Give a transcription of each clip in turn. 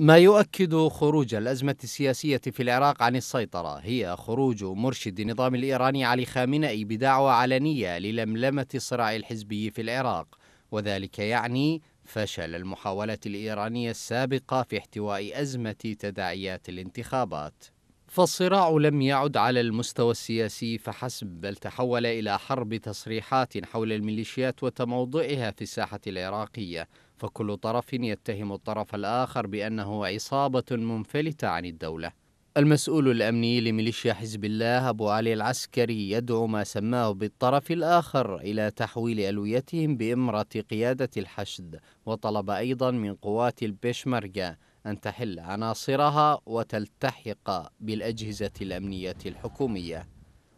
ما يؤكد خروج الأزمة السياسية في العراق عن السيطرة هي خروج مرشد النظام الإيراني علي خامنئي بدعوى علنية للملمة الصراع الحزبي في العراق وذلك يعني فشل المحاولات الإيرانية السابقة في احتواء أزمة تداعيات الانتخابات فالصراع لم يعد على المستوى السياسي فحسب بل تحول الى حرب تصريحات حول الميليشيات وتموضعها في الساحه العراقيه فكل طرف يتهم الطرف الاخر بانه عصابه منفلته عن الدوله المسؤول الامني لميليشيا حزب الله ابو علي العسكري يدعو ما سماه بالطرف الاخر الى تحويل الويتهم بامره قياده الحشد وطلب ايضا من قوات البشمركه أن تحل عناصرها وتلتحق بالأجهزة الأمنية الحكومية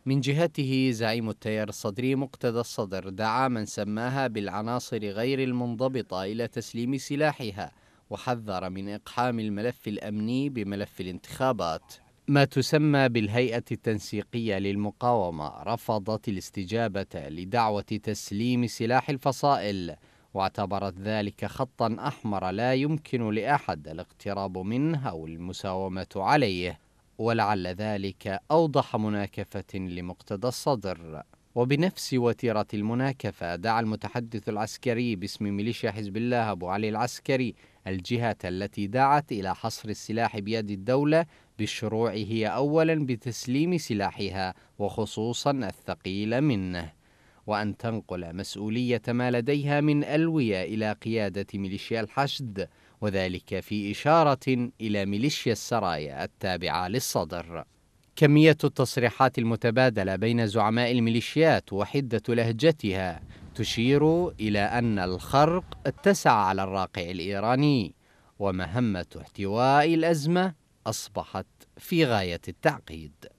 من جهته زعيم التيار الصدري مقتدى الصدر دعا من سماها بالعناصر غير المنضبطة إلى تسليم سلاحها وحذر من إقحام الملف الأمني بملف الانتخابات ما تسمى بالهيئة التنسيقية للمقاومة رفضت الاستجابة لدعوة تسليم سلاح الفصائل واعتبرت ذلك خطا احمر لا يمكن لاحد الاقتراب منه او المساومه عليه ولعل ذلك اوضح مناكفه لمقتدى الصدر وبنفس وتيره المناكفه دعا المتحدث العسكري باسم ميليشيا حزب الله ابو علي العسكري الجهات التي دعت الى حصر السلاح بيد الدوله بالشروع هي اولا بتسليم سلاحها وخصوصا الثقيل منه وأن تنقل مسؤولية ما لديها من ألوية إلى قيادة ميليشيا الحشد وذلك في إشارة إلى ميليشيا السرايا التابعة للصدر كمية التصريحات المتبادلة بين زعماء الميليشيات وحدة لهجتها تشير إلى أن الخرق اتسع على الراقع الإيراني ومهمة احتواء الأزمة أصبحت في غاية التعقيد